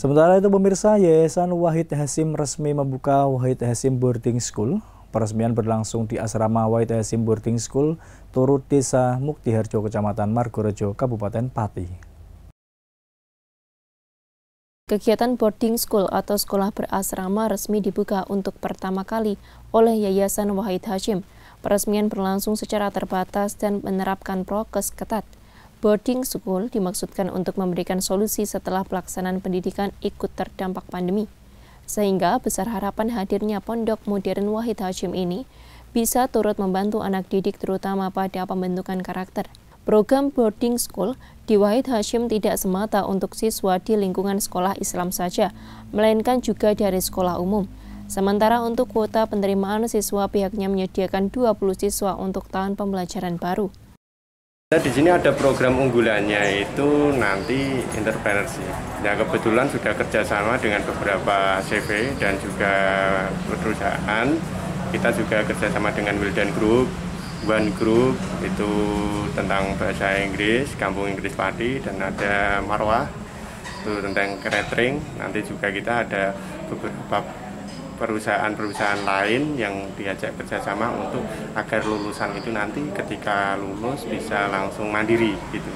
Sementara itu pemirsa Yayasan Wahid Hasim resmi membuka Wahid Hasim Boarding School. Peresmian berlangsung di asrama Wahid Hasim Boarding School, Turut Desa Muktiharjo, Kecamatan Margorejo, Kabupaten Pati. Kegiatan boarding school atau sekolah berasrama resmi dibuka untuk pertama kali oleh Yayasan Wahid Hasim. Peresmian berlangsung secara terbatas dan menerapkan prokes ketat. Boarding school dimaksudkan untuk memberikan solusi setelah pelaksanaan pendidikan ikut terdampak pandemi. Sehingga besar harapan hadirnya Pondok Modern Wahid Hashim ini bisa turut membantu anak didik terutama pada pembentukan karakter. Program boarding school di Wahid Hashim tidak semata untuk siswa di lingkungan sekolah Islam saja, melainkan juga dari sekolah umum. Sementara untuk kuota penerimaan siswa pihaknya menyediakan 20 siswa untuk tahun pembelajaran baru. Kita nah, di sini ada program unggulannya itu nanti intervensi. Nah kebetulan sudah kerjasama dengan beberapa CV dan juga perusahaan. Kita juga kerjasama dengan Wildan Group, One Group itu tentang bahasa Inggris, Kampung Inggris Padi dan ada Marwah itu tentang catering. Nanti juga kita ada beberapa perusahaan-perusahaan lain yang diajak kerjasama untuk agar lulusan itu nanti ketika lulus bisa langsung mandiri gitu.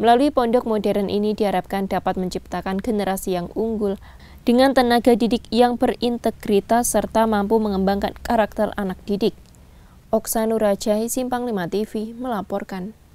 Melalui pondok modern ini diharapkan dapat menciptakan generasi yang unggul dengan tenaga didik yang berintegritas serta mampu mengembangkan karakter anak didik. Oksanura Jai Simpang 5 TV melaporkan.